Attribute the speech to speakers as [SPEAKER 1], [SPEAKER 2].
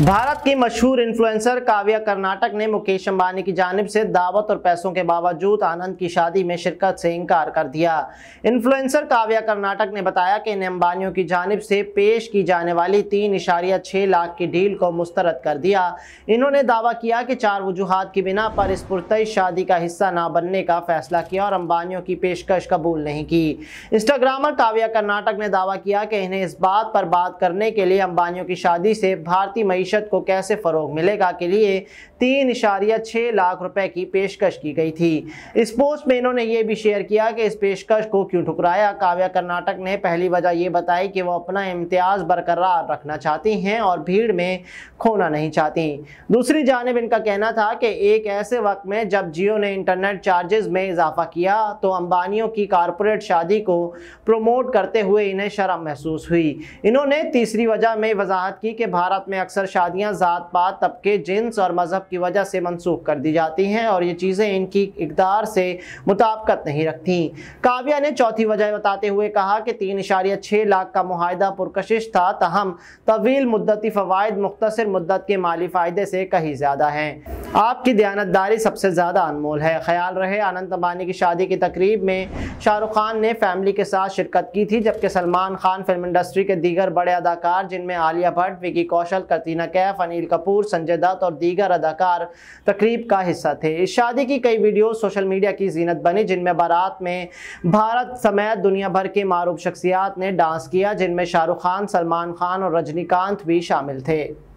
[SPEAKER 1] भारत की मशहूर इन्फ्लुएंसर काव्या कर्नाटक ने मुकेश अंबानी की जानब से दावत और पैसों के बावजूद आनंद की शादी में शिरकत से इनकार कर दिया इन्फ्लुएंसर काव्या कर्नाटक ने बताया कि इन अंबानियों की जानब से पेश की जाने वाली तीन इशारिया छः लाख की डील को मुस्तरद कर दिया इन्होंने दावा किया कि चार वजूहत की बिना पर इस पुरतई शादी का हिस्सा ना बनने का फैसला किया और अंबानियों की पेशकश कबूल नहीं की इंस्टाग्रामर काव्या कर्नाटक ने दावा किया कि इन्हें इस बात पर बात करने के लिए अंबानियों की शादी से भारतीय मीशत को कैसे फ़रोग मिलेगा के लिए तीन इशारिया छः लाख रुपए की पेशकश की गई थी इस पोस्ट में इन्होंने ये भी शेयर किया कि इस पेशकश को क्यों ठुकराया काव्या कर्नाटक ने पहली वजह ये बताई कि वो अपना इम्तियाज़ बरकरार रखना चाहती हैं और भीड़ में खोना नहीं चाहती दूसरी जानब इनका कहना था कि एक ऐसे वक्त में जब जियो ने इंटरनेट चार्जेस में इजाफा किया तो अंबानियों की कारपोरेट शादी को प्रमोट करते हुए इन्हें शर्म महसूस हुई इन्होंने तीसरी वजह में वजाहत की कि भारत में अक्सर शादियां ज़ात पात तबके जिन्स और मज़हब की वजह से मनसूख कर दी जाती हैं और ये चीज़ें इनकी इकदार से मुताबकत नहीं रखती काव्या ने चौथी वजह बताते हुए कहा कि तीन इशारिया छः लाख का माहदा पुरकशिश था तहम तवील मुद्दती फ़वाद मुख्तर मुद्दत के माली फ़ायदे से कहीं ज़्यादा हैं आपकी दयानतदारी सबसे ज़्यादा अनमोल है ख्याल रहे आनंद अंबानी की शादी की तकरीब में शाहरुख खान ने फैमिली के साथ शिरकत की थी जबकि सलमान खान फिल्म इंडस्ट्री के दीगर बड़े अदाकार जिनमें आलिया भट्ट विकी कौशल करतीना कैफ अनिल कपूर संजय दत्त और दीगर अदाकार तकरीब का हिस्सा थे इस शादी की कई वीडियो सोशल मीडिया की जीनत बनी जिनमें बारात में भारत समेत दुनिया भर के मरूफ शख्सियात ने डांस किया जिनमें शाहरुख खान सलमान खान और रजनीकांत भी शामिल थे